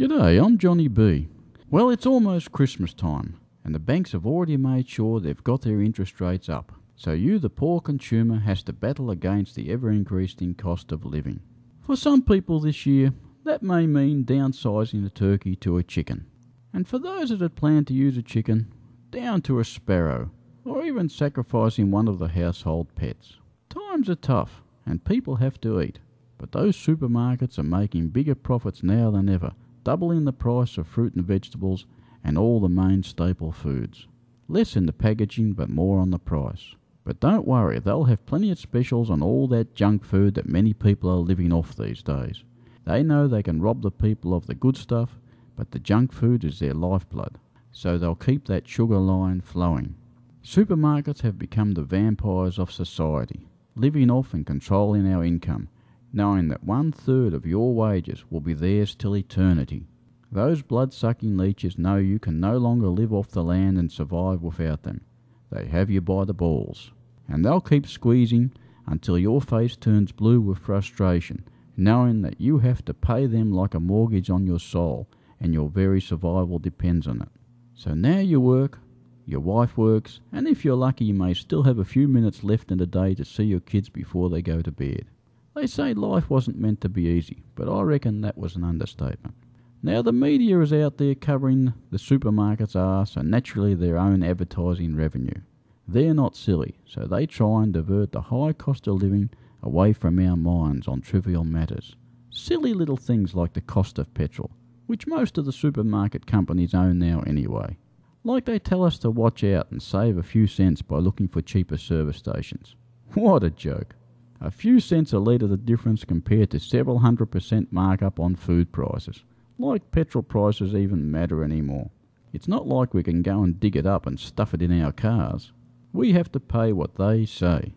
G'day, I'm Johnny B. Well, it's almost Christmas time, and the banks have already made sure they've got their interest rates up. So you, the poor consumer, has to battle against the ever increasing cost of living. For some people this year, that may mean downsizing a turkey to a chicken. And for those that had planned to use a chicken, down to a sparrow, or even sacrificing one of the household pets. Times are tough, and people have to eat, but those supermarkets are making bigger profits now than ever doubling the price of fruit and vegetables and all the main staple foods. Less in the packaging, but more on the price. But don't worry, they'll have plenty of specials on all that junk food that many people are living off these days. They know they can rob the people of the good stuff, but the junk food is their lifeblood, so they'll keep that sugar line flowing. Supermarkets have become the vampires of society, living off and controlling our income knowing that one third of your wages will be theirs till eternity. Those blood sucking leeches know you can no longer live off the land and survive without them. They have you by the balls. And they'll keep squeezing until your face turns blue with frustration, knowing that you have to pay them like a mortgage on your soul and your very survival depends on it. So now you work, your wife works, and if you're lucky, you may still have a few minutes left in the day to see your kids before they go to bed. They say life wasn't meant to be easy, but I reckon that was an understatement. Now, the media is out there covering the supermarket's arse and naturally their own advertising revenue. They're not silly, so they try and divert the high cost of living away from our minds on trivial matters. Silly little things like the cost of petrol, which most of the supermarket companies own now anyway. Like they tell us to watch out and save a few cents by looking for cheaper service stations. What a joke! A few cents a litre the difference compared to several hundred percent markup on food prices. Like petrol prices even matter anymore. It's not like we can go and dig it up and stuff it in our cars. We have to pay what they say.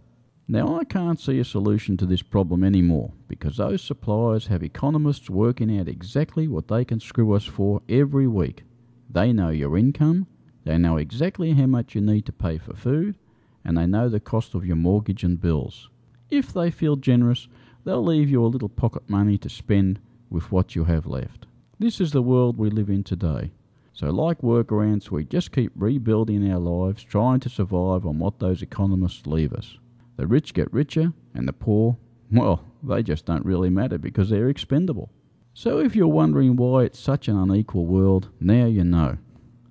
Now, I can't see a solution to this problem anymore because those suppliers have economists working out exactly what they can screw us for every week. They know your income, they know exactly how much you need to pay for food, and they know the cost of your mortgage and bills. If they feel generous, they'll leave you a little pocket money to spend with what you have left. This is the world we live in today. So, like workarounds, we just keep rebuilding our lives, trying to survive on what those economists leave us. The rich get richer, and the poor, well, they just don't really matter because they're expendable. So, if you're wondering why it's such an unequal world, now you know.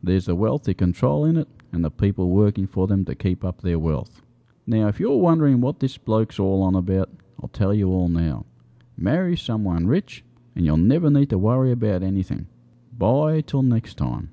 There's the wealthy controlling it, and the people working for them to keep up their wealth. Now, if you're wondering what this bloke's all on about, I'll tell you all now. Marry someone rich, and you'll never need to worry about anything. Bye till next time.